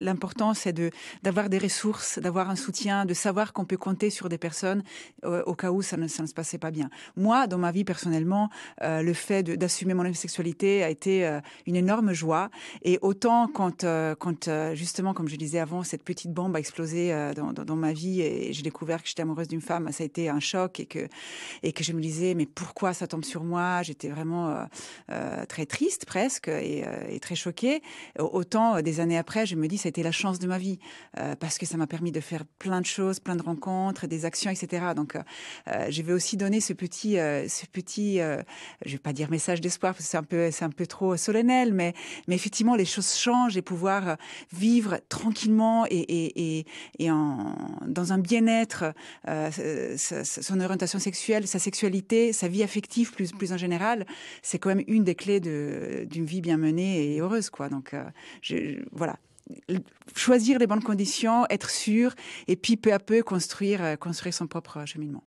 L'important, c'est de, d'avoir des ressources, d'avoir un soutien, de savoir qu'on peut compter sur des personnes euh, au cas où ça ne, se passait pas bien. Moi, dans ma vie personnellement, euh, le fait d'assumer mon homosexualité a été euh, une énorme joie. Et autant quand, quand justement, comme je disais avant, cette petite bombe a explosé dans, dans, ma vie et j'ai découvert que j'étais amoureuse d'une femme, ça a été un choc et que, et que je me disais, mais pourquoi ça tombe sur moi J'étais vraiment très triste presque et, très choquée. Autant des années après, je me dis, c'était la chance de ma vie euh, parce que ça m'a permis de faire plein de choses, plein de rencontres, des actions, etc. Donc, euh, euh, je vais aussi donner ce petit, ce petit, je vais pas dire message d'espoir parce que c'est un peu, c'est un peu trop solennel, mais, mais effectivement, les choses changent et pouvoir vivre tranquillement et, dans un bien-être, son orientation sexuelle, sa sexualité, sa vie affective plus, plus en général, c'est quand même une des clés d'une vie bien menée et heureuse, quoi. Donc, je, voilà choisir les bonnes conditions, être sûr, et puis peu à peu construire, euh, construire son propre cheminement.